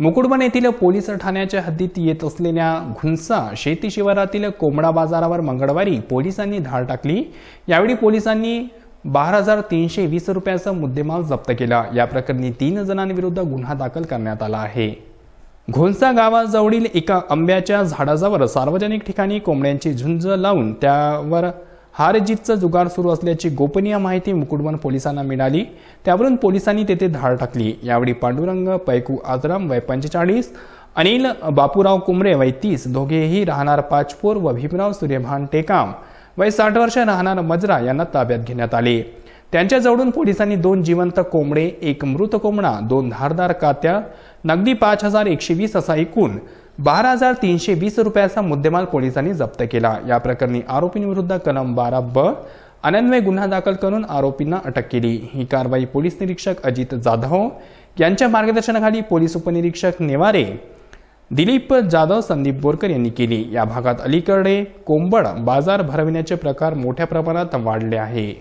मुकुडबन येथील पोलीस ठाण्याच्या हद्दीत येत असलेल्या घुंसा शेती शिवारातील कोंबडा बाजारावर मंगळवारी पोलिसांनी धाड टाकली यावेळी पोलिसांनी बारा हजार तीनशे वीस रुपयाचा मुद्देमाल जप्त केला या प्रकरणी तीन जणांविरुद्ध गुन्हा दाखल करण्यात आला आहे घोंसा गावाजवळील एका आंब्याच्या झाडाजवळ सार्वजनिक ठिकाणी कोंबड्यांची झुंज लावून त्यावर हारजीतचं जुगार सुरू असल्याची गोपनीय माहिती मुकुटवन पोलिसांना मिळाली त्यावरून पोलिसांनी तेथे धाड टाकली यावेळी पांडुरंग पैकू आजराम वय पंचेचाळीस अनिल बापूराव कुमरे वय तीस दोघेही राहणार पाचपूर व भीमराव सूर्यभान टेकाम वय साठ वर्ष राहणार मजरा यांना ताब्यात घेण्यात आले त्यांच्याजवळून पोलिसांनी दोन जिवंत कोंबडे एक मृत कोंबडा दोन धारदार कात्या नगदी पाच हजार एकशे वीस असा एकूण बारा हजार तीनशे वीस रुपयाचा मुद्देमाल पोलिसांनी जप्त केला या प्रकरणी आरोपींविरुद्ध कलम बारा ब अनन्वय गुन्हा दाखल करून आरोपींना अटक केली ही कारवाई पोलीस निरीक्षक अजित जाधव यांच्या मार्गदर्शनाखाली पोलीस उपनिरीक्षक नेवारे दिलीप जाधव संदीप बोरकर यांनी केली या भागात अलीकडे कोंबड बाजार भरविण्याचे प्रकार मोठ्या प्रमाणात वाढले आहे